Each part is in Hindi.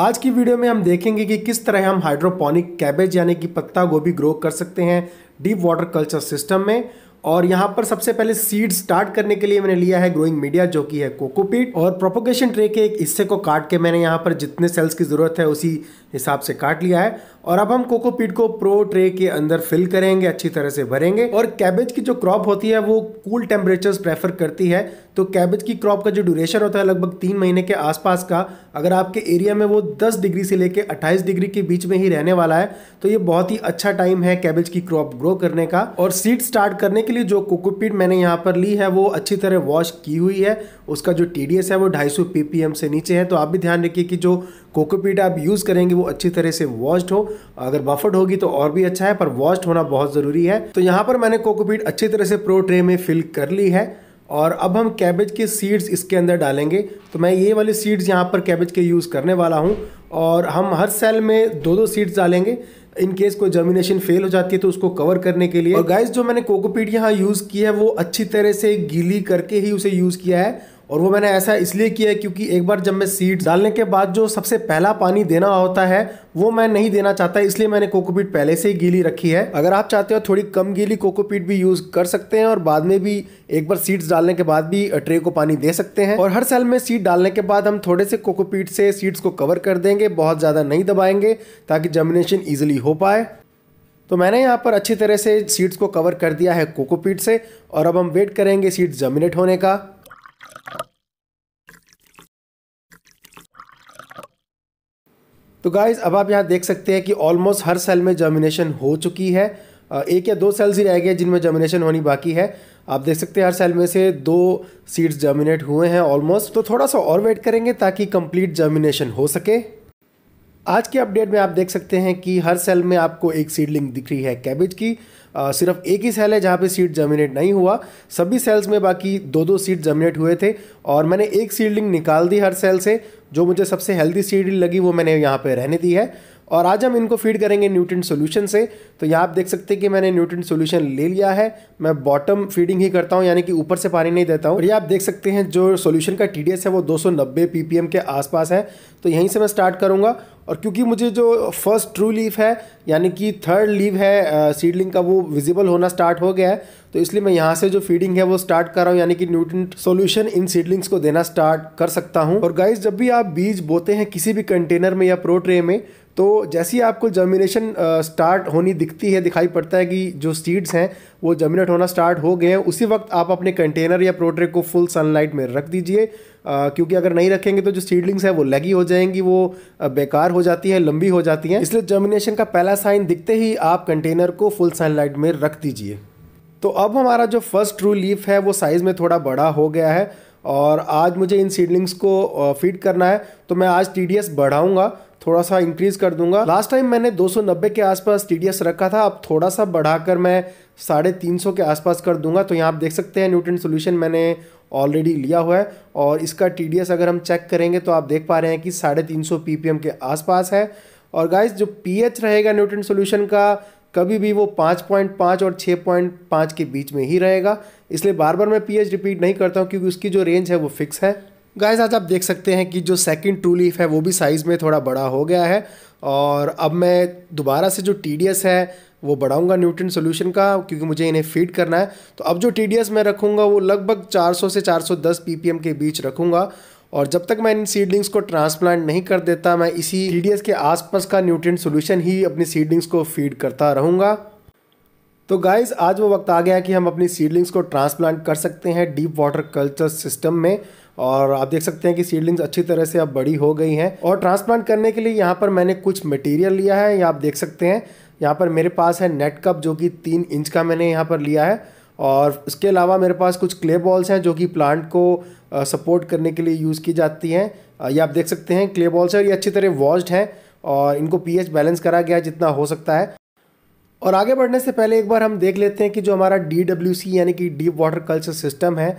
आज की वीडियो में हम देखेंगे कि किस तरह हम हाइड्रोपोनिक कैबेज यानी कि पत्ता गोभी ग्रो कर सकते हैं डीप वाटर कल्चर सिस्टम में और यहाँ पर सबसे पहले सीड स्टार्ट करने के लिए मैंने लिया है ग्रोइंग मीडिया जो कि है कोकोपीट और प्रोपोगेशन ट्रे के एक हिस्से को काट के मैंने यहाँ पर जितने सेल्स की ज़रूरत है उसी हिसाब से काट लिया है और अब हम कोकोपीट को प्रो ट्रे के अंदर फिल करेंगे अच्छी तरह से भरेंगे और कैबेज की जो क्रॉप होती है वो कूल टेम्परेचर्स प्रेफर करती है तो कैबेज की क्रॉप का जो ड्यूरेशन होता है लगभग तीन महीने के आसपास का अगर आपके एरिया में वो दस डिग्री से लेकर अट्ठाईस डिग्री के बीच में ही रहने वाला है तो ये बहुत ही अच्छा टाइम है कैबेज की क्रॉप ग्रो करने का और सीड स्टार्ट करने के बेसिकली जो कोकोपीट मैंने यहाँ पर ली है वो अच्छी तरह वॉश की हुई है उसका जो टी है वो 250 पीपीएम से नीचे है तो आप भी ध्यान रखिए कि जो कोकोपीट आप यूज़ करेंगे वो अच्छी तरह से वॉश्ड हो अगर बफर्ड होगी तो और भी अच्छा है पर वॉश्ड होना बहुत ज़रूरी है तो यहाँ पर मैंने कोकोपीट अच्छी तरह से प्रो ट्रे में फिल कर ली है और अब हम कैबेज के सीड्स इसके अंदर डालेंगे तो मैं ये वाले सीड्स यहाँ पर कैबेज के यूज़ करने वाला हूँ और हम हर सेल में दो दो सीड्स डालेंगे इन केस कोई जर्मिनेशन फेल हो जाती है तो उसको कवर करने के लिए और गाइस जो मैंने कोकोपीट यहाँ यूज़ किया है वो अच्छी तरह से गीली करके ही उसे यूज़ किया है और वो मैंने ऐसा इसलिए किया है क्योंकि एक बार जब मैं सीड डालने के बाद जो सबसे पहला पानी देना होता है वो मैं नहीं देना चाहता इसलिए मैंने कोकोपीट पहले से ही गीली रखी है अगर आप चाहते हो थोड़ी कम गीली कोकोपीट भी यूज़ कर सकते हैं और बाद में भी एक बार सीड्स डालने के बाद भी ट्रे को पानी दे सकते हैं और हर साल में सीड डालने के बाद हम थोड़े से कोकोपीट से सीड्स को कवर कर देंगे बहुत ज़्यादा नहीं दबाएंगे ताकि जर्मिनेशन ईजिली हो पाए तो मैंने यहाँ पर अच्छी तरह से सीड्स को कवर कर दिया है कोकोपीट से और अब हम वेट करेंगे सीड्स जर्मिनेट होने का तो गाइज़ अब आप यहाँ देख सकते हैं कि ऑलमोस्ट हर सेल में जर्मिनेशन हो चुकी है एक या दो सेल्स ही रह गए जिनमें जर्मिनेशन होनी बाकी है आप देख सकते हैं हर सेल में से दो सीड्स जर्मिनेट हुए हैं ऑलमोस्ट तो थोड़ा सा और वेट करेंगे ताकि कंप्लीट जर्मिनेशन हो सके आज के अपडेट में आप देख सकते हैं कि हर सेल में आपको एक सीडलिंग दिख रही है कैबेज की आ, सिर्फ एक ही सेल है जहाँ पे सीड जर्मिनेट नहीं हुआ सभी सेल्स में बाकी दो दो सीड जर्मिनेट हुए थे और मैंने एक सीडलिंग निकाल दी हर सेल से जो मुझे सबसे हेल्दी सीड लगी वो मैंने यहाँ पे रहने दी है और आज हम इनको फीड करेंगे न्यूट्रेंट सोल्यूशन से तो यहाँ आप देख सकते हैं कि मैंने न्यूट्रेंट सोल्यूशन ले लिया है मैं बॉटम फीडिंग ही करता हूँ यानी कि ऊपर से पानी नहीं देता हूँ और ये आप देख सकते हैं जो सोल्यूशन का टी है वो 290 सौ के आसपास है तो यहीं से मैं स्टार्ट करूँगा और क्योंकि मुझे जो फर्स्ट ट्रू लीव है यानी कि थर्ड लीव है सीडलिंग का वो विजिबल होना स्टार्ट हो गया है तो इसलिए मैं यहाँ से जो फीडिंग है वो स्टार्ट कर रहा हूँ यानी कि न्यूट्रेंट सोल्यूशन इन सीडलिंग्स को देना स्टार्ट कर सकता हूँ और गाइज जब भी आप बीज बोते हैं किसी भी कंटेनर में या प्रोट्रे में तो जैसे ही आपको जर्मिनेशन स्टार्ट होनी दिखती है दिखाई पड़ता है कि जो सीड्स हैं वो जर्मिनेट होना स्टार्ट हो गए हैं उसी वक्त आप अपने कंटेनर या प्रोट्रे को फुल सनलाइट में रख दीजिए क्योंकि अगर नहीं रखेंगे तो जो सीडलिंग्स हैं वो लगी हो जाएंगी वो बेकार हो जाती है लंबी हो जाती हैं इसलिए जर्मिनेशन का पहला साइन दिखते ही आप कंटेनर को फुल सनलाइट में रख दीजिए तो अब हमारा जो फर्स्ट ट्रू लीफ है वो साइज़ में थोड़ा बड़ा हो गया है और आज मुझे इन सीडलिंग्स को फीड करना है तो मैं आज टी डी बढ़ाऊँगा थोड़ा सा इंक्रीज कर दूंगा लास्ट टाइम मैंने 290 के आसपास टी रखा था अब थोड़ा सा बढ़ाकर मैं साढ़े तीन के आसपास कर दूंगा तो यहाँ आप देख सकते हैं न्यूट्रन सोल्यूशन मैंने ऑलरेडी लिया हुआ है और इसका टी अगर हम चेक करेंगे तो आप देख पा रहे हैं कि साढ़े तीन के आसपास है और गाइस जो पी रहेगा न्यूट्रन सोल्यूशन का कभी भी वो 5.5 और 6.5 के बीच में ही रहेगा इसलिए बार बार मैं पीएच रिपीट नहीं करता हूँ क्योंकि उसकी जो रेंज है वो फिक्स है गाइस आज आप देख सकते हैं कि जो सेकंड टू लीफ है वो भी साइज़ में थोड़ा बड़ा हो गया है और अब मैं दोबारा से जो टी है वो बढ़ाऊंगा न्यूट्रन सॉल्यूशन का क्योंकि मुझे इन्हें फीड करना है तो अब जो टी मैं रखूँगा वो लगभग 400 से 410 पीपीएम के बीच रखूँगा और जब तक मैं इन सीडलिंग्स को ट्रांसप्लांट नहीं कर देता मैं इसी टी के आसपास का न्यूट्रिन सोल्यूशन ही अपनी सीडलिंग्स को फीड करता रहूँगा तो गाइज आज वो वक्त आ गया कि हम अपनी सीडलिंग्स को ट्रांसप्लांट कर सकते हैं डीप वाटर कल्चर सिस्टम में और आप देख सकते हैं कि सीडलिंग्स अच्छी तरह से अब बड़ी हो गई हैं और ट्रांसप्लांट करने के लिए यहाँ पर मैंने कुछ मटेरियल लिया है ये आप देख सकते हैं यहाँ पर मेरे पास है नेट कप जो कि तीन इंच का मैंने यहाँ पर लिया है और इसके अलावा मेरे पास कुछ क्ले बॉल्स हैं जो कि प्लांट को सपोर्ट करने के लिए यूज़ की जाती हैं ये आप देख सकते हैं क्ले बॉल्स हैं और ये अच्छी तरह वॉश्ड हैं और इनको पी बैलेंस करा गया है जितना हो सकता है और आगे बढ़ने से पहले एक बार हम देख लेते हैं कि जो हमारा डी यानी कि डीप वाटर कल्चर सिस्टम है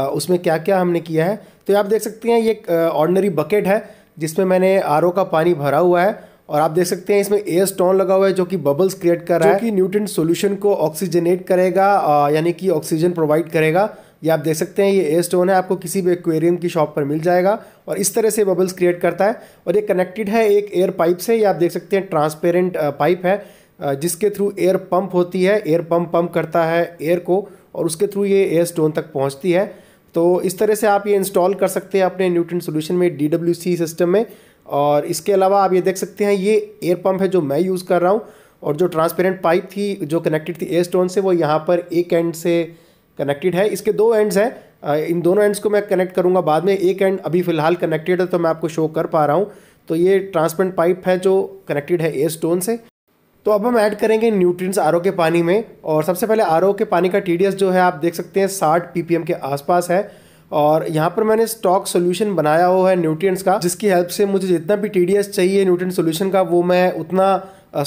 उसमें क्या क्या हमने किया है तो आप देख सकते हैं ये ऑर्डनरी बकेट है जिसमें मैंने आर का पानी भरा हुआ है और आप देख सकते हैं इसमें एयर स्टोन लगा हुआ है जो कि बबल्स क्रिएट कर रहा है कि न्यूट्रन सोल्यूशन को ऑक्सीजनेट करेगा यानी कि ऑक्सीजन प्रोवाइड करेगा ये आप देख सकते हैं ये एयर स्टोन है आपको किसी भी एक्वेरियम की शॉप पर मिल जाएगा और इस तरह से बबल्स क्रिएट करता है और ये कनेक्टेड है एक एयर पाइप से ये आप देख सकते हैं ट्रांसपेरेंट पाइप है जिसके थ्रू एयर पंप होती है एयर पंप पम्प करता है एयर को और उसके थ्रू ये एयर स्टोन तक पहुँचती है तो इस तरह से आप ये इंस्टॉल कर सकते हैं अपने न्यूट्रन सोल्यूशन में डी सिस्टम में और इसके अलावा आप ये देख सकते हैं ये एयर पम्प है जो मैं यूज़ कर रहा हूँ और जो ट्रांसपेरेंट पाइप थी जो कनेक्टेड थी एयर स्टोन से वो यहाँ पर एक एंड से कनेक्टेड है इसके दो एंड्स हैं इन दोनों एंड्स को मैं कनेक्ट करूँगा बाद में एक एंड अभी फ़िलहाल कनेक्टेड है तो मैं आपको शो कर पा रहा हूँ तो ये ट्रांसपेरेंट पाइप है जो कनेक्टेड है एयर स्टोन से तो अब हम ऐड करेंगे न्यूट्रिएंट्स आर के पानी में और सबसे पहले आर के पानी का टी जो है आप देख सकते हैं साठ पी के आसपास है और यहाँ पर मैंने स्टॉक सोल्यूशन बनाया हुआ है न्यूट्रिएंट्स का जिसकी हेल्प से मुझे जितना भी टी चाहिए न्यूट्रिएंट सोल्यूशन का वो मैं उतना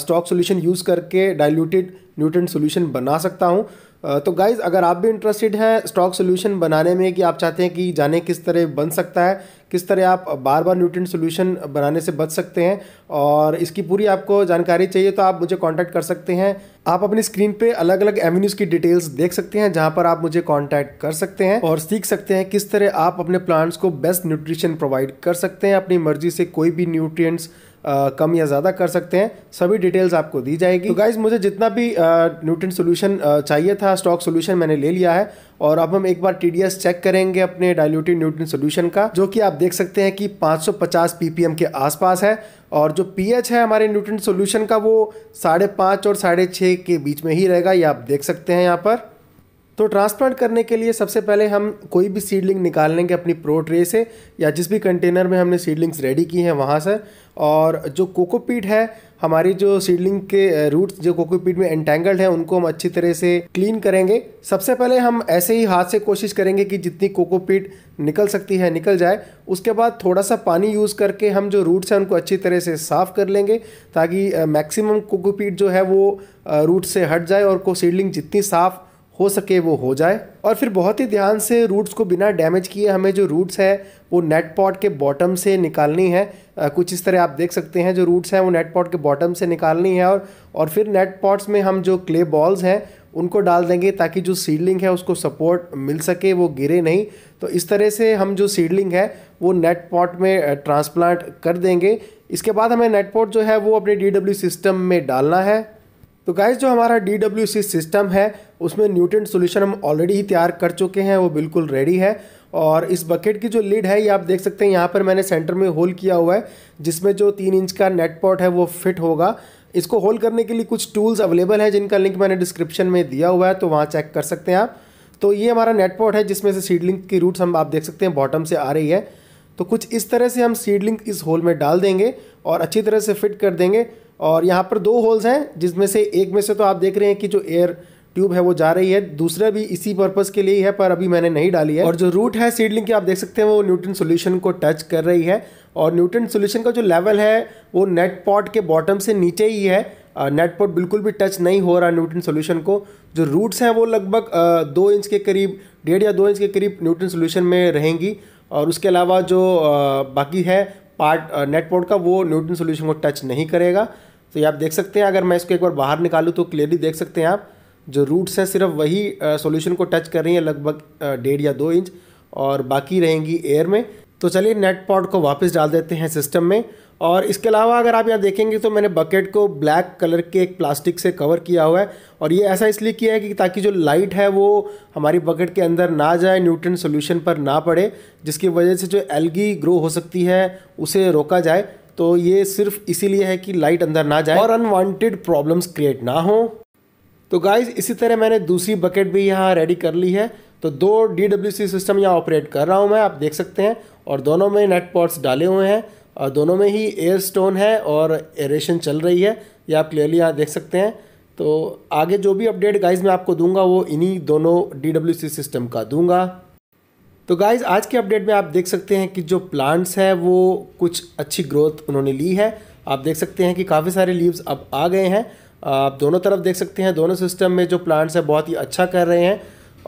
स्टॉक सोल्यूशन यूज़ करके डाइल्यूटेड न्यूट्रिएंट सोल्यूशन बना सकता हूँ तो गाइज़ अगर आप भी इंटरेस्टेड हैं स्टॉक सोल्यूशन बनाने में कि आप चाहते हैं कि जाने किस तरह बन सकता है किस तरह आप बार बार न्यूट्रिएंट सोल्यूशन बनाने से बच सकते हैं और इसकी पूरी आपको जानकारी चाहिए तो आप मुझे कांटेक्ट कर सकते हैं आप अपनी स्क्रीन पे अलग अलग एवेन्यूज़ की डिटेल्स देख सकते हैं जहां पर आप मुझे कांटेक्ट कर सकते हैं और सीख सकते हैं किस तरह आप अपने प्लांट्स को बेस्ट न्यूट्रिशन प्रोवाइड कर सकते हैं अपनी मर्जी से कोई भी न्यूट्रियट्स कम या ज़्यादा कर सकते हैं सभी डिटेल्स आपको दी जाएगी तो गाइज मुझे जितना भी न्यूट्रन सोल्यूशन चाहिए था स्टॉक सोल्यूशन मैंने ले लिया है और अब हम एक बार टी चेक करेंगे अपने डायल्यूटेड न्यूट्रन सोल्यूशन का जो कि आप देख सकते हैं कि 550 ppm के आसपास है और जो पी है हमारे न्यूट्रन सोल्यूशन का वो साढ़े पाँच और साढ़े छः के बीच में ही रहेगा ये आप देख सकते हैं यहाँ पर तो ट्रांसप्लांट करने के लिए सबसे पहले हम कोई भी सीडलिंग निकाल लेंगे अपनी प्रो ट्रे से या जिस भी कंटेनर में हमने सीडलिंग्स रेडी की हैं वहाँ से और जो कोकोपीट है हमारी जो सीडलिंग के रूट्स जो कोकोपीट में एंटेंगल्ड हैं उनको हम अच्छी तरह से क्लीन करेंगे सबसे पहले हम ऐसे ही हाथ से कोशिश करेंगे कि जितनी कोकोपीट निकल सकती है निकल जाए उसके बाद थोड़ा सा पानी यूज़ करके हम जो रूट्स हैं उनको अच्छी तरह से साफ़ कर लेंगे ताकि मैक्सिमम कोकोपीट जो है वो रूट से हट जाए और को सीडलिंग जितनी साफ़ हो सके वो हो जाए और फिर बहुत ही ध्यान से रूट्स को बिना डैमेज किए हमें जो रूट्स है वो नेट पॉट के बॉटम से निकालनी है आ, कुछ इस तरह आप देख सकते हैं जो रूट्स हैं वो नेट पॉट के बॉटम से निकालनी है और और फिर नेट पॉट्स में हम जो क्ले बॉल्स हैं उनको डाल देंगे ताकि जो सीडलिंग है उसको सपोर्ट मिल सके वो गिरे नहीं तो इस तरह से हम जो सीडलिंग है वो नेट पॉट में ट्रांसप्लांट कर देंगे इसके बाद हमें नेट पॉट जो है वो अपने डी सिस्टम में डालना है तो गाइज जो हमारा डी डब्ल्यू सी सिस्टम है उसमें न्यूट्रेंट सोल्यूशन हम ऑलरेडी ही तैयार कर चुके हैं वो बिल्कुल रेडी है और इस बकेट की जो लिड है ये आप देख सकते हैं यहाँ पर मैंने सेंटर में होल किया हुआ है जिसमें जो तीन इंच का नेट पॉट है वो फिट होगा इसको होल करने के लिए कुछ टूल्स अवेलेबल है जिनका लिंक मैंने डिस्क्रिप्शन में दिया हुआ है तो वहाँ चेक कर सकते हैं आप तो ये हमारा नेट पॉट है जिसमें से सीडलिंग की रूट्स हम आप देख सकते हैं बॉटम से आ रही है तो कुछ इस तरह से हम सीडलिंग इस होल में डाल देंगे और अच्छी तरह से फिट कर देंगे और यहाँ पर दो होल्स हैं जिसमें से एक में से तो आप देख रहे हैं कि जो एयर ट्यूब है वो जा रही है दूसरा भी इसी पर्पज़ के लिए ही है पर अभी मैंने नहीं डाली है और जो रूट है सीडलिंग की आप देख सकते हैं वो न्यूट्रन सोल्यूशन को टच कर रही है और न्यूट्रन सोल्यूशन का जो लेवल है वो नेट पॉट के बॉटम से नीचे ही है नेट पॉट बिल्कुल भी टच नहीं हो रहा न्यूटन सोल्यूशन को जो रूट्स हैं वो लगभग दो इंच के करीब डेढ़ या दो इंच के करीब न्यूट्रन सोल्यूशन में रहेंगी और उसके अलावा जो बाकी है पार्ट नेट पोर्ट का वो न्यूटन सोल्यूशन को टच नहीं करेगा तो ये आप देख सकते हैं अगर मैं इसको एक बार बाहर निकालूँ तो क्लियरली देख सकते हैं आप जो रूट्स हैं सिर्फ वही सोल्यूशन uh, को टच कर रही हैं लगभग uh, डेढ़ या दो इंच और बाकी रहेंगी एयर में तो चलिए नेट पॉड को वापस डाल देते हैं सिस्टम में और इसके अलावा अगर आप यहाँ देखेंगे तो मैंने बकेट को ब्लैक कलर के एक प्लास्टिक से कवर किया हुआ है और ये ऐसा इसलिए किया है कि ताकि जो लाइट है वो हमारी बकेट के अंदर ना जाए न्यूट्रन सोल्यूशन पर ना पड़े जिसकी वजह से जो एल्गी ग्रो हो सकती है उसे रोका जाए तो ये सिर्फ इसीलिए है कि लाइट अंदर ना जाए और अनवांटेड प्रॉब्लम्स क्रिएट ना हो तो गाइज इसी तरह मैंने दूसरी बकेट भी यहाँ रेडी कर ली है तो दो डी सिस्टम यहाँ ऑपरेट कर रहा हूँ मैं आप देख सकते हैं और दोनों में नेट पॉट्स डाले हुए हैं दोनों में ही एयर स्टोन है और एरेशन चल रही है ये आप क्लियरली यहाँ देख सकते हैं तो आगे जो भी अपडेट गाइज मैं आपको दूंगा वो इन्हीं दोनों डी सिस्टम का दूंगा तो गाइज आज के अपडेट में आप देख सकते हैं कि जो प्लांट्स हैं वो कुछ अच्छी ग्रोथ उन्होंने ली है आप देख सकते हैं कि काफ़ी सारे लीव्स अब आ गए हैं आप दोनों तरफ देख सकते हैं दोनों सिस्टम में जो प्लांट्स हैं बहुत ही अच्छा कर रहे हैं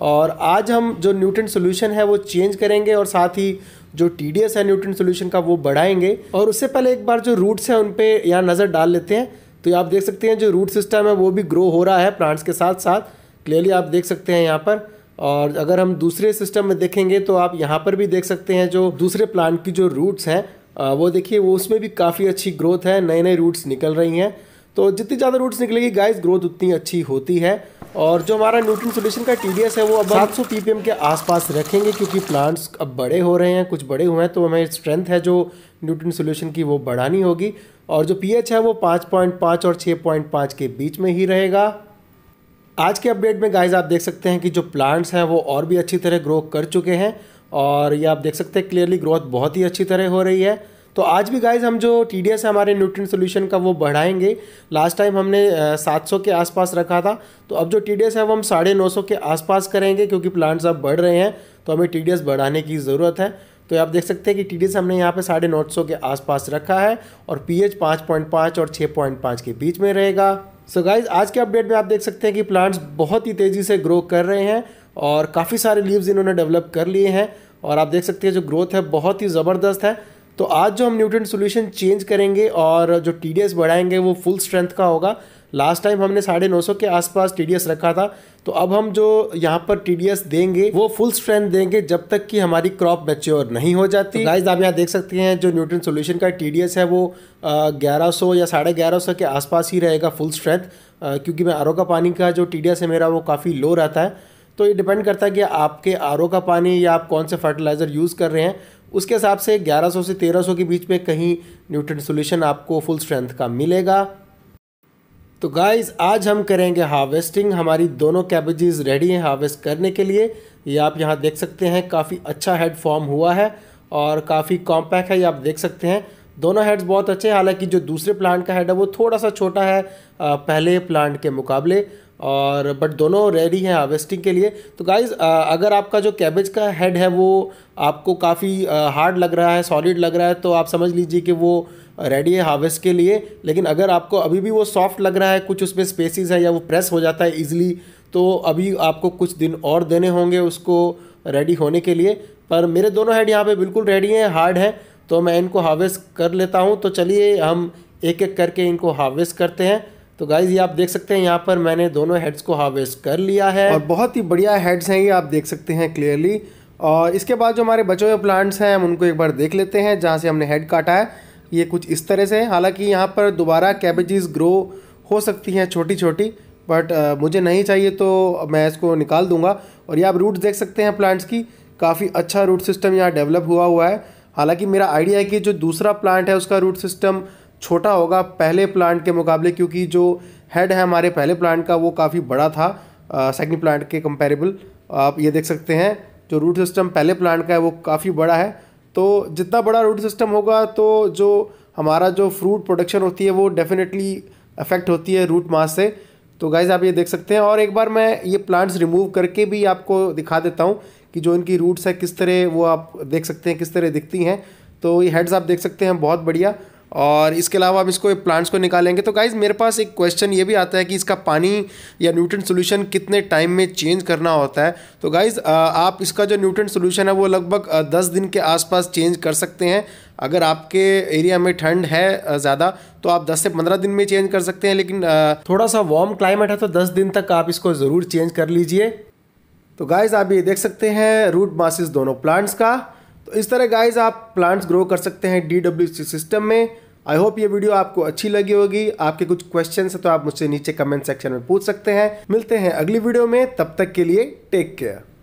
और आज हम जो न्यूट्रन सोल्यूशन है वो चेंज करेंगे और साथ ही जो टी डी एस है न्यूट्रन सोल्यूशन का वो बढ़ाएंगे और उससे पहले एक बार जो रूट्स हैं उन पर यहाँ नज़र डाल लेते हैं तो आप देख सकते हैं जो रूट सिस्टम है वो भी ग्रो हो रहा है प्लांट्स के साथ साथ क्लियरली आप देख सकते हैं यहाँ पर और अगर हम दूसरे सिस्टम में देखेंगे तो आप यहाँ पर भी देख सकते हैं जो दूसरे प्लांट की जो रूट्स हैं वो देखिए वो उसमें भी काफ़ी अच्छी ग्रोथ है नए नए रूट्स निकल रही हैं तो जितनी ज़्यादा रूट्स निकलेगी गाइस ग्रोथ उतनी अच्छी होती है और जो हमारा न्यूट्रन सोल्यूशन का टी है वो अब सात सौ के आसपास रखेंगे क्योंकि प्लांट्स अब बड़े हो रहे हैं कुछ बड़े हुए हैं तो हमें स्ट्रेंथ है जो न्यूट्रन सोल्यूशन की वो बढ़ानी होगी और जो पी है वो 5.5 और 6.5 के बीच में ही रहेगा आज के अपडेट में गाइज आप देख सकते हैं कि जो प्लांट्स हैं वो और भी अच्छी तरह ग्रो कर चुके हैं और ये आप देख सकते हैं क्लियरली ग्रोथ बहुत ही अच्छी तरह हो रही है तो आज भी गाइज हम जो टी डी एस है हमारे न्यूट्रिएंट सोल्यूशन का वो बढ़ाएंगे लास्ट टाइम हमने सात सौ के आसपास रखा था तो अब जो टी डी एस है वो हम साढ़े नौ सौ के आसपास करेंगे क्योंकि प्लांट्स अब बढ़ रहे हैं तो हमें टी डी एस बढ़ाने की ज़रूरत है तो आप देख सकते हैं कि टी डी एस हमने यहाँ पे साढ़े नौ सौ के आसपास रखा है और पी एच पाँच पॉइंट पाँच और छः पॉइंट पाँच के बीच में रहेगा सो so गाइज आज के अपडेट में आप देख सकते हैं कि प्लांट्स बहुत ही तेज़ी से ग्रो कर रहे हैं और काफ़ी सारे लीव्स इन्होंने डेवलप कर लिए हैं और आप देख सकते हैं जो ग्रोथ है बहुत ही ज़बरदस्त है तो आज जो हम न्यूट्रन सोल्यूशन चेंज करेंगे और जो टी बढ़ाएंगे वो फुल स्ट्रेंथ का होगा लास्ट टाइम हमने साढ़े नौ सौ के आसपास टी रखा था तो अब हम जो यहाँ पर टी देंगे वो फुल स्ट्रेंथ देंगे जब तक कि हमारी क्रॉप मेच्योर नहीं हो जाती तो आप यहाँ देख सकते हैं जो न्यूट्रन सोल्यूशन का टी है वो ग्यारह सौ या साढ़े ग्यारह सौ के आसपास ही रहेगा फुल स्ट्रेंथ क्योंकि मैं आर का पानी का जो टी है मेरा वो काफ़ी लो रहता है तो ये डिपेंड करता है कि आपके आर का पानी या आप कौन से फर्टिलाइज़र यूज़ कर रहे हैं उसके हिसाब से 1100 से 1300 के बीच में कहीं न्यूट्रन सोल्यूशन आपको फुल स्ट्रेंथ का मिलेगा तो गाइस आज हम करेंगे हार्वेस्टिंग हमारी दोनों कैबेजेस रेडी हैं हार्वेस्ट करने के लिए ये आप यहाँ देख सकते हैं काफ़ी अच्छा हेड फॉर्म हुआ है और काफ़ी कॉम्पैक्ट है ये आप देख सकते हैं दोनों हेड्स बहुत अच्छे हैं हालांकि जो दूसरे प्लांट का हेड है वो थोड़ा सा छोटा है पहले प्लांट के मुकाबले और बट दोनों रेडी हैं हार्वेस्टिंग के लिए तो गाइज अगर आपका जो कैबेज का हेड है वो आपको काफ़ी हार्ड लग रहा है सॉलिड लग रहा है तो आप समझ लीजिए कि वो रेडी है हार्वेस्ट के लिए लेकिन अगर आपको अभी भी वो सॉफ्ट लग रहा है कुछ उसमें स्पेसिस है या वो प्रेस हो जाता है ईजिली तो अभी आपको कुछ दिन और देने होंगे उसको रेडी होने के लिए पर मेरे दोनों हेड यहाँ पे बिल्कुल रेडी हैं हार्ड हैं तो मैं इनको हार्वेस्ट कर लेता हूँ तो चलिए हम एक एक करके इनको हार्वेस्ट करते हैं तो गाइज ये आप देख सकते हैं यहाँ पर मैंने दोनों हेड्स को हार्वेस्ट कर लिया है और बहुत ही बढ़िया हेड्स हैं ये आप देख सकते हैं क्लियरली और इसके बाद जो हमारे बचे हुए प्लांट्स हैं हम उनको एक बार देख लेते हैं जहाँ से हमने हेड काटा है ये कुछ इस तरह से हालांकि यहाँ पर दोबारा कैबेजेस ग्रो हो सकती हैं छोटी छोटी बट आ, मुझे नहीं चाहिए तो मैं इसको निकाल दूंगा और ये आप रूट्स देख सकते हैं प्लांट्स की काफ़ी अच्छा रूट सिस्टम यहाँ डेवलप हुआ हुआ है हालांकि मेरा आइडिया है कि जो दूसरा प्लांट है उसका रूट सिस्टम छोटा होगा पहले प्लांट के मुकाबले क्योंकि जो हेड है हमारे पहले प्लांट का वो काफ़ी बड़ा था सेकंड प्लांट के कंपेरेबल आप ये देख सकते हैं जो रूट सिस्टम पहले प्लांट का है वो काफ़ी बड़ा है तो जितना बड़ा रूट सिस्टम होगा तो जो हमारा जो फ्रूट प्रोडक्शन होती है वो डेफिनेटली अफेक्ट होती है रूट मास से तो गाइज़ आप ये देख सकते हैं और एक बार मैं ये प्लांट्स रिमूव करके भी आपको दिखा देता हूँ कि जो इनकी रूट्स है किस तरह वो आप देख सकते हैं किस तरह दिखती हैं तो ये हेड्स आप देख सकते हैं बहुत बढ़िया और इसके अलावा आप इसको प्लांट्स को निकालेंगे तो गाइज़ मेरे पास एक क्वेश्चन ये भी आता है कि इसका पानी या न्यूट्रन सोल्यूशन कितने टाइम में चेंज करना होता है तो गाइज़ आप इसका जो न्यूट्रन सोल्यूशन है वो लगभग दस दिन के आसपास चेंज कर सकते हैं अगर आपके एरिया में ठंड है ज़्यादा तो आप 10 से 15 दिन में चेंज कर सकते हैं लेकिन थोड़ा सा वार्म क्लाइमेट है तो 10 दिन तक आप इसको ज़रूर चेंज कर लीजिए तो गाइज़ आप ये देख सकते हैं रूट मासिस दोनों प्लांट्स का तो इस तरह गाइज आप प्लांट्स ग्रो कर सकते हैं डी डब्ल्यू सी सिस्टम में आई होप ये वीडियो आपको अच्छी लगी होगी आपके कुछ क्वेश्चन है तो आप मुझसे नीचे कमेंट सेक्शन में पूछ सकते हैं मिलते हैं अगली वीडियो में तब तक के लिए टेक केयर